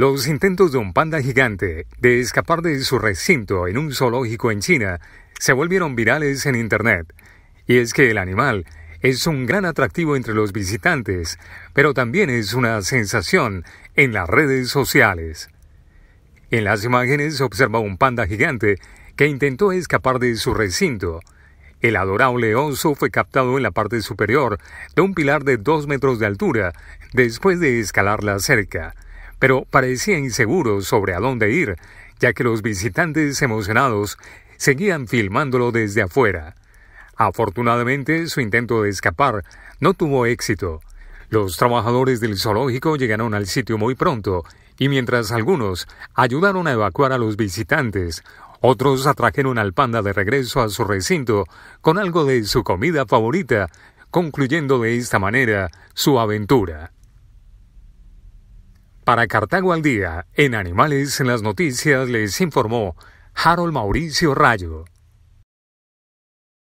Los intentos de un panda gigante de escapar de su recinto en un zoológico en China se volvieron virales en Internet. Y es que el animal es un gran atractivo entre los visitantes, pero también es una sensación en las redes sociales. En las imágenes se observa un panda gigante que intentó escapar de su recinto. El adorable oso fue captado en la parte superior de un pilar de dos metros de altura después de escalar la cerca pero parecía inseguro sobre a dónde ir, ya que los visitantes emocionados seguían filmándolo desde afuera. Afortunadamente, su intento de escapar no tuvo éxito. Los trabajadores del zoológico llegaron al sitio muy pronto, y mientras algunos ayudaron a evacuar a los visitantes, otros atrajeron al panda de regreso a su recinto con algo de su comida favorita, concluyendo de esta manera su aventura. Para Cartago al Día, en Animales en las Noticias les informó Harold Mauricio Rayo.